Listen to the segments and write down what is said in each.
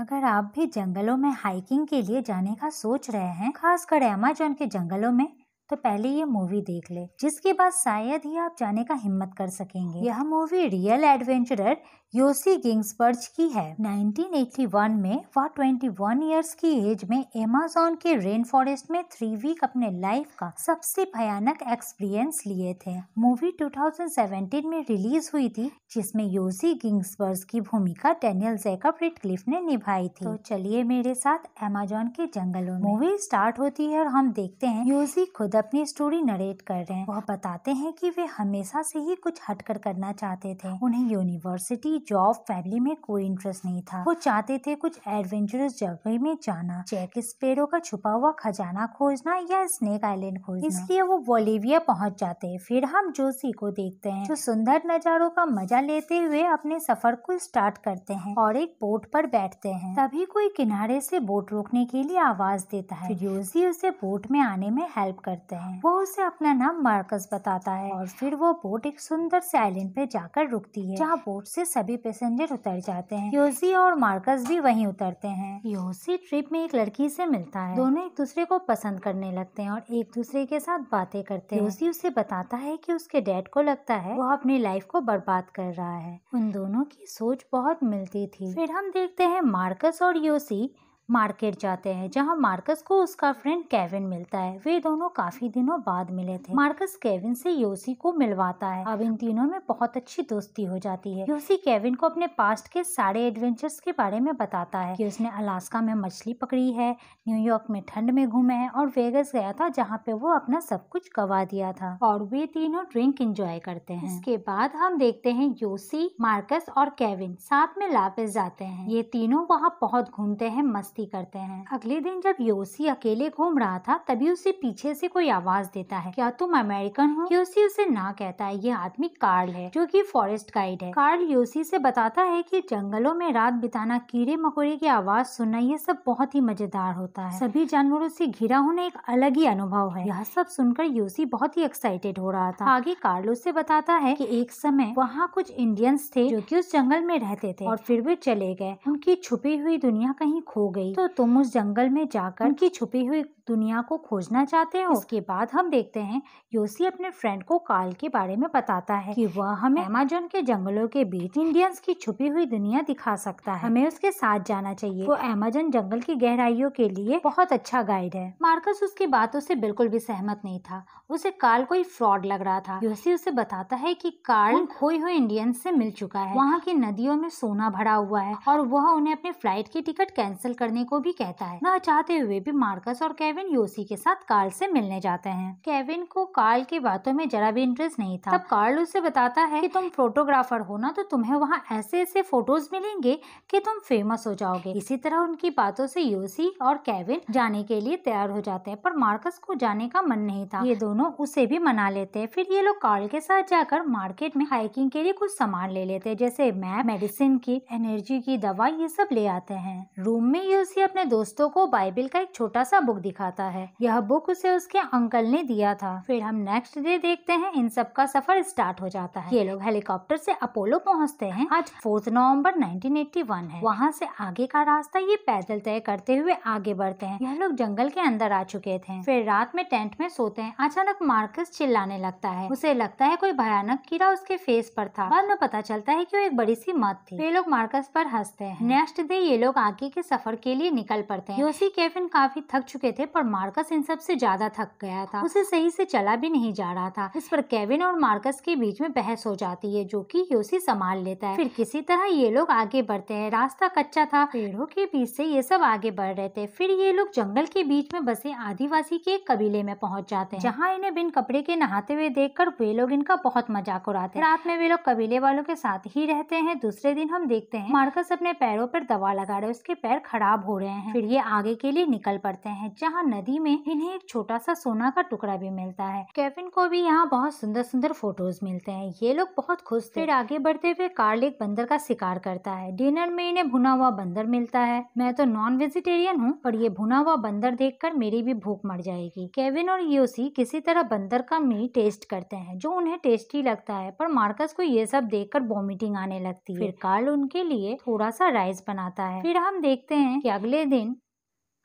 अगर आप भी जंगलों में हाइकिंग के लिए जाने का सोच रहे हैं खासकर अमेजोन के जंगलों में तो पहले ये मूवी देख ले जिसके बाद शायद ही आप जाने का हिम्मत कर सकेंगे यह movie real adventurer Yossi Ghinsberg की है 1981 में वह 21 इयर्स की एज में एमेजोन के रेन फॉरेस्ट में थ्री वीक अपने लाइफ का सबसे भयानक एक्सपीरियंस लिए थे मूवी 2017 में रिलीज हुई थी जिसमें योसी गिंग्सबर्ज की भूमिका डेनियल जैकब क्लिफ ने निभाई थी तो चलिए मेरे साथ एमेजोन के जंगलों में मूवी स्टार्ट होती है और हम देखते हैं योसी खुद अपनी स्टोरी नरेट कर रहे हैं वह बताते हैं कि वे हमेशा से ही कुछ हटकर करना चाहते थे उन्हें यूनिवर्सिटी जॉब फैमिली में कोई इंटरेस्ट नहीं था वो चाहते थे कुछ एडवेंचरस जगह में जाना जैक स्पेरो का छुपा हुआ खजाना खोजना या स्नेक आइलैंड खोजना इसलिए वो बोलीविया पहुंच जाते हैं फिर हम जोशी को देखते हैं जो सुंदर नजारों का मजा लेते हुए अपने सफर को स्टार्ट करते हैं और एक बोट पर बैठते हैं तभी कोई किनारे से बोट रोकने के लिए आवाज देता है जोशी उसे बोट में आने में हेल्प करते हैं वो उसे अपना नाम मार्कस बताता है और फिर वो बोट एक सुंदर से आइलैंड पे जाकर रुकती है जहाँ बोट से सभी सभी पैसेंजर उतर जाते हैं योसी और मार्कस भी वहीं उतरते हैं योसी ट्रिप में एक लड़की से मिलता है दोनों एक दूसरे को पसंद करने लगते हैं और एक दूसरे के साथ बातें करते हैं योसी उसे बताता है कि उसके डैड को लगता है वो अपनी लाइफ को बर्बाद कर रहा है उन दोनों की सोच बहुत मिलती थी फिर हम देखते हैं मार्कस और योसी मार्केट जाते हैं जहां मार्कस को उसका फ्रेंड केविन मिलता है वे दोनों काफी दिनों बाद मिले थे मार्कस केविन से योसी को मिलवाता है अब इन तीनों में बहुत अच्छी दोस्ती हो जाती है योसी केविन को अपने पास्ट के सारे एडवेंचर्स के बारे में बताता है कि उसने अलास्का में मछली पकड़ी है न्यूयॉर्क में ठंड में घूमे है और वेगस गया था जहाँ पे वो अपना सब कुछ गवा दिया था और वे तीनों ड्रिंक एंजॉय करते हैं इसके बाद हम देखते हैं योसी मार्कस और केविन साथ में लापिस जाते हैं ये तीनों वहाँ बहुत घूमते हैं मस्त मस्ती करते हैं अगले दिन जब योसी अकेले घूम रहा था तभी उसे पीछे से कोई आवाज देता है क्या तुम अमेरिकन हो योसी उसे ना कहता है ये आदमी कार्ल है जो कि फॉरेस्ट गाइड है कार्ल योसी से बताता है कि जंगलों में रात बिताना कीड़े मकोड़े की आवाज सुनना ये सब बहुत ही मजेदार होता है सभी जानवरों से घिरा होना एक अलग ही अनुभव है यह सब सुनकर योसी बहुत ही एक्साइटेड हो रहा था आगे कार्लो उसे बताता है की एक समय वहाँ कुछ इंडियंस थे जो की उस जंगल में रहते थे और फिर वे चले गए उनकी छुपी हुई दुनिया कहीं खो गई गई तो तुम उस जंगल में जाकर उनकी छुपी हुई दुनिया को खोजना चाहते हो उसके बाद हम देखते हैं योसी अपने फ्रेंड को काल के बारे में बताता है कि वह हमें अमेजोन के जंगलों के बीच इंडियंस की छुपी हुई दुनिया दिखा सकता है हमें उसके साथ जाना चाहिए वो अमेजोन जंगल की गहराइयों के लिए बहुत अच्छा गाइड है मार्कस उसकी बातों से बिल्कुल भी सहमत नहीं था उसे काल कोई फ्रॉड लग रहा था योसी उसे बताता है की काल खोई हुए इंडियंस से मिल चुका है वहाँ की नदियों में सोना भरा हुआ है और वह उन्हें अपने फ्लाइट की टिकट कैंसिल करने को भी कहता है न चाहते हुए भी मार्कस और कैविन केविन योसी के साथ कार्ल से मिलने जाते हैं केविन को कार्ल की बातों में जरा भी इंटरेस्ट नहीं था तब कार्ल उसे बताता है कि तुम फोटोग्राफर हो ना तो तुम्हें वहाँ ऐसे ऐसे फोटोज मिलेंगे कि तुम फेमस हो जाओगे इसी तरह उनकी बातों से योसी और केविन जाने के लिए तैयार हो जाते हैं पर मार्कस को जाने का मन नहीं था ये दोनों उसे भी मना लेते हैं फिर ये लोग कार्ल के साथ जाकर मार्केट में हाइकिंग के लिए कुछ सामान ले लेते हैं जैसे मैप मेडिसिन की एनर्जी की दवा ये सब ले आते हैं रूम में योसी अपने दोस्तों को बाइबिल का एक छोटा सा बुक दिखा दिखाता है यह बुक उसे उसके अंकल ने दिया था फिर हम नेक्स्ट डे देखते हैं इन सब का सफर स्टार्ट हो जाता है ये लोग हेलीकॉप्टर से अपोलो पहुंचते हैं आज फोर्थ नवंबर 1981 है वहाँ से आगे का रास्ता ये पैदल तय करते हुए आगे बढ़ते हैं यह लोग जंगल के अंदर आ चुके थे फिर रात में टेंट में सोते हैं अचानक मार्कस चिल्लाने लगता है उसे लगता है कोई भयानक कीड़ा उसके फेस पर था बाद में पता चलता है की वो एक बड़ी सी मत थी ये लोग मार्कस पर हंसते हैं नेक्स्ट डे ये लोग आगे के सफर के लिए निकल पड़ते हैं योसी केफिन काफी थक चुके थे पर मार्कस इन सब से ज्यादा थक गया था उसे सही से चला भी नहीं जा रहा था इस पर केविन और मार्कस के बीच में बहस हो जाती है जो कि योसी संभाल लेता है फिर किसी तरह ये लोग आगे बढ़ते हैं रास्ता कच्चा था पेड़ों के बीच से ये सब आगे बढ़ रहे थे फिर ये लोग जंगल के बीच में बसे आदिवासी के एक कबीले में पहुंच जाते हैं जहाँ इन्हें बिन कपड़े के नहाते हुए कर वे लोग इनका बहुत मजाक उड़ाते हैं रात में वे लोग कबीले वालों के साथ ही रहते हैं दूसरे दिन हम देखते हैं मार्कस अपने पैरों पर दवा लगा रहे उसके पैर खराब हो रहे हैं फिर ये आगे के लिए निकल पड़ते हैं जहाँ नदी में इन्हें एक छोटा सा सोना का टुकड़ा भी मिलता है केविन को भी यहाँ बहुत सुंदर सुंदर फोटोज मिलते हैं ये लोग बहुत खुश थे आगे बढ़ते हुए कार्ल एक बंदर का शिकार करता है डिनर में इन्हें भुना हुआ बंदर मिलता है मैं तो नॉन वेजिटेरियन हूँ पर ये भुना हुआ बंदर देख मेरी भी भूख मर जाएगी केविन और योसी किसी तरह बंदर का मीट टेस्ट करते हैं जो उन्हें टेस्टी लगता है पर मार्कस को ये सब देख वॉमिटिंग आने लगती है फिर कार्ल उनके लिए थोड़ा सा राइस बनाता है फिर हम देखते हैं कि अगले दिन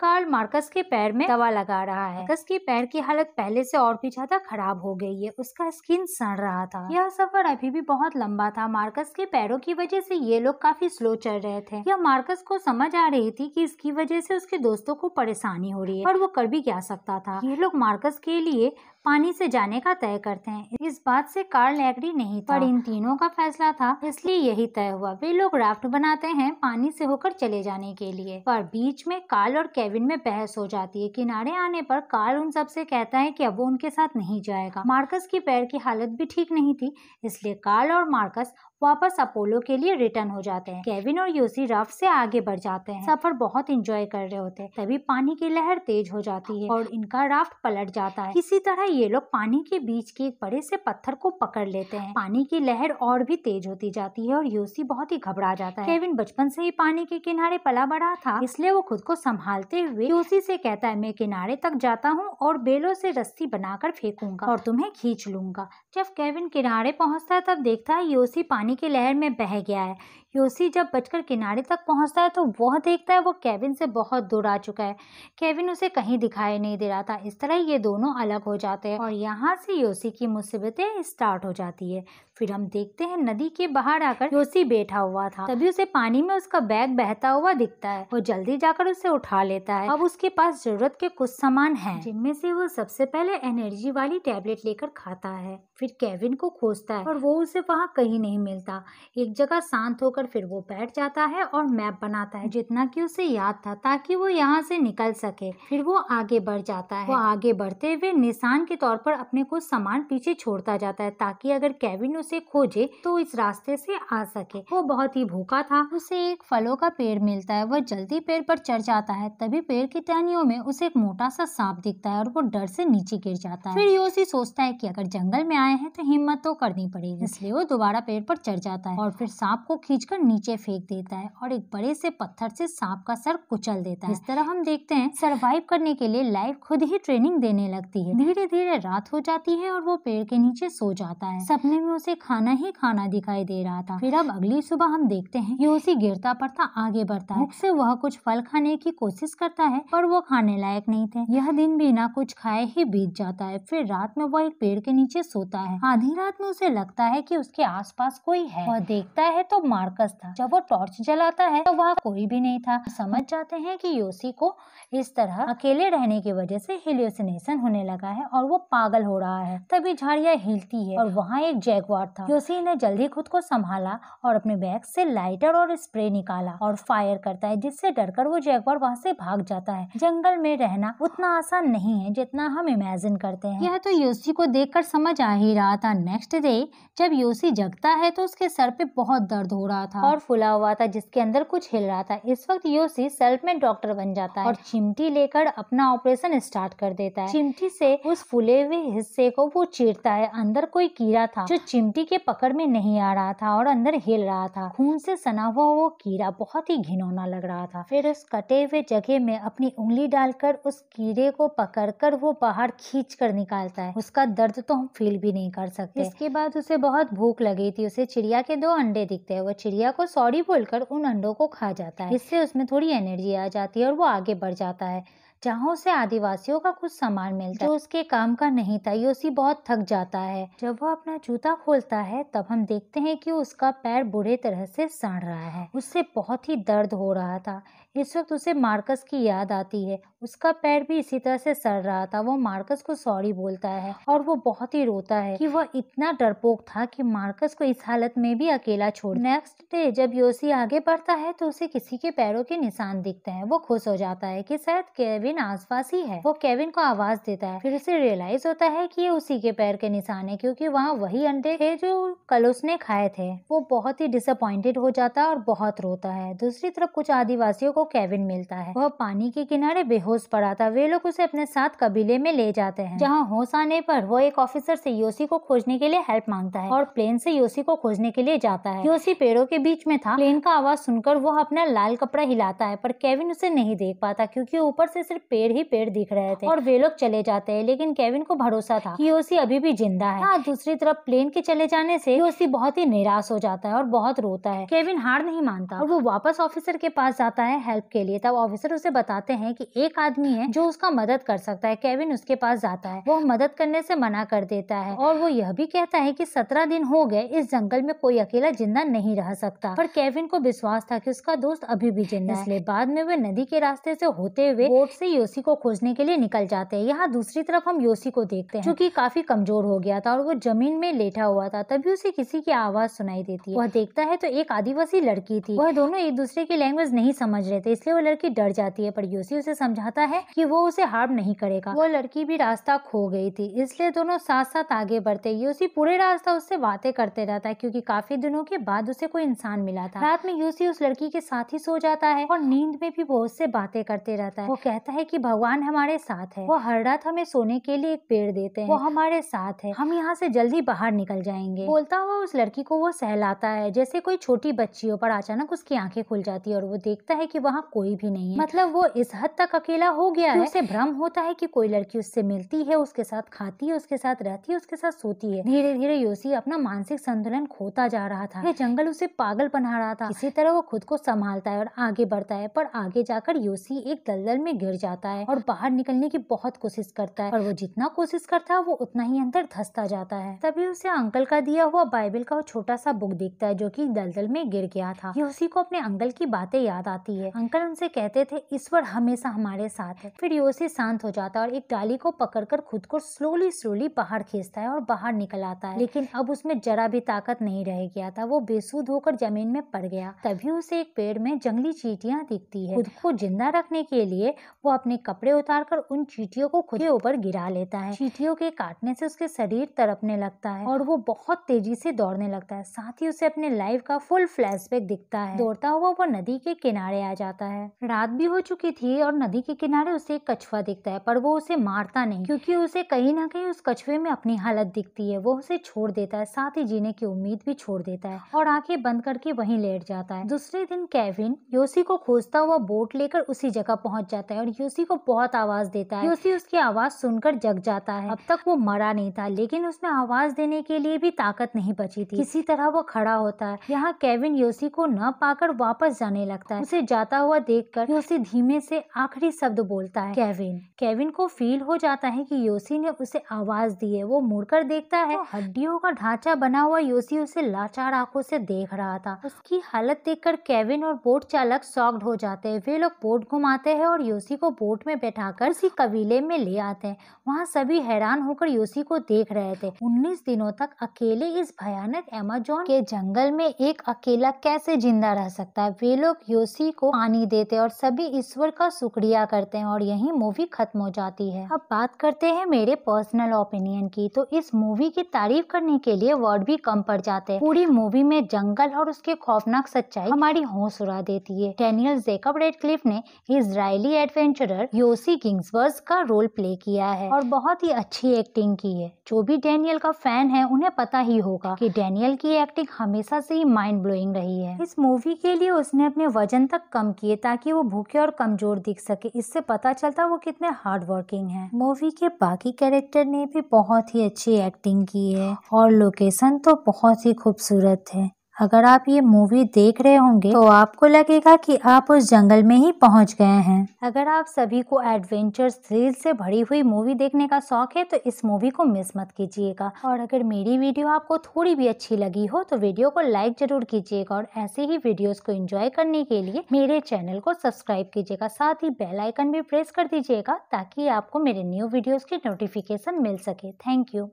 कार्ल मार्कस के पैर में दवा लगा रहा है मार्कस के पैर की हालत पहले से और भी ज्यादा खराब हो गई है उसका स्किन सड़ रहा था यह सफर अभी भी बहुत लंबा था मार्कस के पैरों की वजह से ये लोग काफी स्लो चल रहे थे यह मार्कस को समझ आ रही थी कि इसकी वजह से उसके दोस्तों को परेशानी हो रही है और वो कर भी क्या सकता था ये लोग मार्कस के लिए पानी से जाने का तय करते हैं इस बात से कार्ल एग्री नहीं था पर इन तीनों का फैसला था इसलिए यही तय हुआ वे लोग राफ्ट बनाते हैं पानी से होकर चले जाने के लिए पर बीच में कार्ल और केविन केविन में बहस हो जाती है किनारे आने पर कार्ल उन सबसे कहता है कि अब वो उनके साथ नहीं जाएगा मार्कस की पैर की हालत भी ठीक नहीं थी इसलिए कार्ल और मार्कस वापस अपोलो के लिए रिटर्न हो जाते हैं केविन और यूसी राफ्ट से आगे बढ़ जाते हैं सफर बहुत इंजॉय कर रहे होते हैं तभी पानी की लहर तेज हो जाती है और इनका राफ्ट पलट जाता है इसी तरह ये लोग पानी के बीच के एक बड़े से पत्थर को पकड़ लेते हैं पानी की लहर और भी तेज होती जाती है और योशी बहुत ही घबरा जाता है केविन बचपन से ही पानी के किनारे पला बड़ा था इसलिए वो खुद को संभालते हुए यूसी से कहता है मैं किनारे तक जाता हूँ और बेलों से रस्सी बनाकर फेंकूंगा और तुम्हें खींच लूंगा जब केविन किनारे पहुँचता है तब देखता है योसी पानी पानी की लहर में बह गया है योसी जब बचकर किनारे तक पहुंचता है तो वह देखता है वो केविन से बहुत दूर आ चुका है केविन उसे कहीं दिखाई नहीं दे रहा था इस तरह ये दोनों अलग हो जाते हैं और यहाँ से योसी की मुसीबतें स्टार्ट हो जाती है फिर हम देखते हैं नदी के बाहर आकर योसी बैठा हुआ था तभी उसे पानी में उसका बैग बहता हुआ दिखता है वो जल्दी जाकर उसे उठा लेता है अब उसके पास जरूरत के कुछ सामान है जिनमें से वो सबसे पहले एनर्जी वाली टेबलेट लेकर खाता है फिर केविन को खोजता है और वो उसे वहाँ कहीं नहीं मिल मिलता एक जगह शांत होकर फिर वो बैठ जाता है और मैप बनाता है जितना कि उसे याद था ताकि वो यहाँ से निकल सके फिर वो आगे बढ़ जाता है वो आगे बढ़ते हुए निशान के तौर पर अपने कुछ सामान पीछे छोड़ता जाता है ताकि अगर केविन उसे खोजे तो इस रास्ते से आ सके वो बहुत ही भूखा था उसे एक फलों का पेड़ मिलता है वह जल्दी पेड़ पर चढ़ जाता है तभी पेड़ की टहनियों में उसे एक मोटा सा सांप दिखता है और वो डर से नीचे गिर जाता है फिर योसी सोचता है कि अगर जंगल में आए हैं तो हिम्मत तो करनी पड़ेगी इसलिए वो दोबारा पेड़ पर चढ़ जाता है और फिर सांप को खींचकर नीचे फेंक देता है और एक बड़े से पत्थर से सांप का सर कुचल देता है इस तरह हम देखते हैं सरवाइव करने के लिए लाइफ खुद ही ट्रेनिंग देने लगती है धीरे धीरे रात हो जाती है और वो पेड़ के नीचे सो जाता है सपने में उसे खाना ही खाना दिखाई दे रहा था फिर अब अगली सुबह हम देखते हैं उसी गिरता पड़ता आगे बढ़ता है से वह कुछ फल खाने की कोशिश करता है पर वो खाने लायक नहीं थे यह दिन भी ना कुछ खाए ही बीत जाता है फिर रात में वह एक पेड़ के नीचे सोता है आधी रात में उसे लगता है कि उसके आसपास कोई हुई है वह देखता है तो मार्कस था जब वो टॉर्च जलाता है तो वहाँ कोई भी नहीं था समझ जाते हैं कि योसी को इस तरह अकेले रहने की वजह से हिलोसिनेशन होने लगा है और वो पागल हो रहा है तभी झाड़िया हिलती है और वहाँ एक जैगवार था योसी ने जल्दी खुद को संभाला और अपने बैग से लाइटर और स्प्रे निकाला और फायर करता है जिससे डरकर वो जैगवार वहाँ से भाग जाता है जंगल में रहना उतना आसान नहीं है जितना हम इमेजिन करते हैं यह तो योसी को देख समझ आ ही रहा था नेक्स्ट डे जब योसी जगता है तो उसके सर पे बहुत दर्द हो रहा था और फुला हुआ था जिसके अंदर कुछ हिल रहा था इस वक्त योशी सेल्फ में डॉक्टर बन जाता है और चिमटी लेकर अपना ऑपरेशन स्टार्ट कर देता है चिमटी से उस फुले हुए हिस्से को वो चीरता है अंदर कोई कीड़ा था जो चिमटी के पकड़ में नहीं आ रहा था और अंदर हिल रहा था खून से सना हुआ वो कीड़ा बहुत ही घिनौना लग रहा था फिर उस कटे हुए जगह में अपनी उंगली डालकर उस कीड़े को पकड़कर वो बाहर खींच कर निकालता है उसका दर्द तो हम फील भी नहीं कर सकते इसके बाद उसे बहुत भूख लगी थी उसे चिड़िया के दो अंडे दिखते हैं वह चिड़िया को सॉरी बोलकर उन अंडों को खा जाता है इससे उसमें थोड़ी एनर्जी आ जाती है और वो आगे बढ़ जाता है जहाँ उसे आदिवासियों का कुछ सामान मिलता है जो उसके काम का नहीं था योसी बहुत थक जाता है जब वो अपना जूता खोलता है तब हम देखते हैं कि उसका पैर बुरे तरह से सड़ रहा है उससे बहुत ही दर्द हो रहा था इस वक्त उसे मार्कस की याद आती है उसका पैर भी इसी तरह से सड़ रहा था वो मार्कस को सॉरी बोलता है और वो बहुत ही रोता है कि वह इतना डरपोक था कि मार्कस को इस हालत में भी अकेला छोड़ नेक्स्ट डे जब योसी आगे बढ़ता है तो उसे किसी के पैरों के निशान दिखते हैं वो खुश हो जाता है की शायद केविन आस ही है वो केविन को आवाज देता है फिर उसे रियलाइज होता है की ये उसी के पैर के निशान है क्यूँकी वहाँ वही अंडे थे जो कल उसने खाए थे वो बहुत ही डिसअपॉइंटेड हो जाता है और बहुत रोता है दूसरी तरफ कुछ आदिवासियों को को केविन मिलता है वह पानी के किनारे बेहोश पड़ा था वे लोग उसे अपने साथ कबीले में ले जाते हैं जहाँ होश आने पर वो एक ऑफिसर से योशी को खोजने के लिए हेल्प मांगता है और प्लेन से योशी को खोजने के लिए जाता है योशी पेड़ों के बीच में था प्लेन का आवाज सुनकर वह अपना लाल कपड़ा हिलाता है पर केविन उसे नहीं देख पाता क्योंकि ऊपर से सिर्फ पेड़ ही पेड़ दिख रहे थे और वे लोग चले जाते हैं लेकिन केविन को भरोसा था कि योशी अभी भी जिंदा है हाँ, दूसरी तरफ प्लेन के चले जाने से योशी बहुत ही निराश हो जाता है और बहुत रोता है केविन हार नहीं मानता और वो वापस ऑफिसर के पास जाता है हेल्प के लिए तब ऑफिसर उसे बताते हैं कि एक आदमी है जो उसका मदद कर सकता है केविन उसके पास जाता है वो मदद करने से मना कर देता है और वो यह भी कहता है कि सत्रह दिन हो गए इस जंगल में कोई अकेला जिंदा नहीं रह सकता पर केविन को विश्वास था कि उसका दोस्त अभी भी जिंदा है इसलिए बाद में वे नदी के रास्ते से होते हुए बोट से योशी को खोजने के लिए निकल जाते हैं यहाँ दूसरी तरफ हम योशी को देखते हैं जो की काफी कमजोर हो गया था और वो जमीन में लेटा हुआ था तभी उसे किसी की आवाज सुनाई देती है वह देखता है तो एक आदिवासी लड़की थी वह दोनों एक दूसरे की लैंग्वेज नहीं समझ रहे देते इसलिए वो लड़की डर जाती है पर योशी उसे समझाता है कि वो उसे हार्म नहीं करेगा वो लड़की भी रास्ता खो गई थी इसलिए दोनों साथ साथ आगे बढ़ते योशी पूरे रास्ता उससे बातें करते रहता है क्योंकि काफी दिनों के बाद उसे कोई इंसान मिला था रात में योशी उस लड़की के साथ ही सो जाता है और नींद में भी वो उससे बातें करते रहता है वो कहता है की भगवान हमारे साथ है वो हर रात हमें सोने के लिए एक पेड़ देते हैं वो हमारे साथ है हम यहाँ से जल्दी बाहर निकल जाएंगे बोलता हुआ उस लड़की को वो सहलाता है जैसे कोई छोटी बच्चियों पर अचानक उसकी आंखें खुल जाती है और वो देखता है की वहाँ कोई भी नहीं है मतलब वो इस हद तक अकेला हो गया है उसे भ्रम होता है कि कोई लड़की उससे मिलती है उसके साथ खाती है उसके साथ रहती है उसके साथ सोती है धीरे धीरे योशी अपना मानसिक संतुलन खोता जा रहा था जंगल उसे पागल बना रहा था इसी तरह वो खुद को संभालता है और आगे बढ़ता है पर आगे जाकर योशी एक दलदल में गिर जाता है और बाहर निकलने की बहुत कोशिश करता है और वो जितना कोशिश करता है वो उतना ही अंदर धसता जाता है तभी उसे अंकल का दिया हुआ बाइबल का छोटा सा बुक दिखता है जो की दलदल में गिर गया था योशी को अपने अंकल की बातें याद आती है अंकल उनसे कहते थे ईश्वर हमेशा हमारे साथ है फिर योशी शांत हो जाता है और एक डाली को पकड़कर खुद को स्लोली स्लोली बाहर खींचता है और बाहर निकल आता है लेकिन अब उसमें जरा भी ताकत नहीं रह गया था वो बेसुध होकर जमीन में पड़ गया तभी उसे एक पेड़ में जंगली चीटियाँ दिखती है खुद को जिंदा रखने के लिए वो अपने कपड़े उतार कर उन चीटियों को खुद के ऊपर गिरा लेता है चीटियों के काटने से उसके शरीर तड़पने लगता है और वो बहुत तेजी से दौड़ने लगता है साथ ही उसे अपने लाइफ का फुल फ्लैशबैक दिखता है दौड़ता हुआ वो नदी के किनारे आ जाता जाता है रात भी हो चुकी थी और नदी के किनारे उसे एक कछुआ दिखता है पर वो उसे मारता नहीं क्योंकि उसे कहीं ना कहीं उस कछुए में अपनी हालत दिखती है वो उसे छोड़ देता है साथ ही जीने की उम्मीद भी छोड़ देता है और आंखें बंद करके वही लेट जाता है दूसरे दिन कैविन योसी को खोजता हुआ बोट लेकर उसी जगह पहुंच जाता है और योसी को बहुत आवाज देता है योसी उसकी आवाज सुनकर जग जाता है अब तक वो मरा नहीं था लेकिन उसमें आवाज देने के लिए भी ताकत नहीं बची थी किसी तरह वो खड़ा होता है यहाँ केविन योसी को न पाकर वापस जाने लगता है उसे जाता हुआ देखकर योसी धीमे से आखिरी शब्द बोलता है केविन केविन को फील हो जाता है कि योसी ने उसे आवाज दी है वो मुड़कर देखता है तो हड्डियों का ढांचा बना हुआ योसी उसे लाचार आंखों से देख रहा था उसकी हालत देखकर केविन और बोट चालक शॉक्ड हो जाते हैं वे लोग बोट घुमाते हैं और योसी को बोट में कर उसी कबीले में ले आते हैं वहाँ सभी हैरान होकर योसी को देख रहे थे उन्नीस दिनों तक अकेले इस भयानक एमेजोन के जंगल में एक अकेला कैसे जिंदा रह सकता है वे लोग योसी को पानी देते और सभी ईश्वर का शुक्रिया करते हैं और यही मूवी खत्म हो जाती है अब बात करते हैं मेरे पर्सनल ओपिनियन की तो इस मूवी की तारीफ करने के लिए वर्ड भी कम पड़ जाते हैं पूरी मूवी में जंगल और उसके खौफनाक सच्चाई हमारी होश उड़ा देती है डेनियल जेकब रेडक्लिफ ने इसराइली एडवेंचरर योसी वर्स का रोल प्ले किया है और बहुत ही अच्छी एक्टिंग की है जो भी डेनियल का फैन है उन्हें पता ही होगा कि डेनियल की एक्टिंग हमेशा से ही माइंड ब्लोइंग रही है इस मूवी के लिए उसने अपने वजन तक कम किए ताकि वो भूखे और कमजोर दिख सके इससे पता चलता वो कितने हार्ड वर्किंग है मूवी के बाकी कैरेक्टर ने भी बहुत ही अच्छी एक्टिंग की है हाँ। और लोकेशन तो बहुत ही खूबसूरत है अगर आप ये मूवी देख रहे होंगे तो आपको लगेगा कि आप उस जंगल में ही पहुंच गए हैं अगर आप सभी को एडवेंचर थ्रिल से भरी हुई मूवी देखने का शौक है तो इस मूवी को मिस मत कीजिएगा और अगर मेरी वीडियो आपको थोड़ी भी अच्छी लगी हो तो वीडियो को लाइक जरूर कीजिएगा और ऐसे ही वीडियो को एंजॉय करने के लिए मेरे चैनल को सब्सक्राइब कीजिएगा साथ ही बेल आइकन भी प्रेस कर दीजिएगा ताकि आपको मेरे न्यू वीडियोज की नोटिफिकेशन मिल सके थैंक यू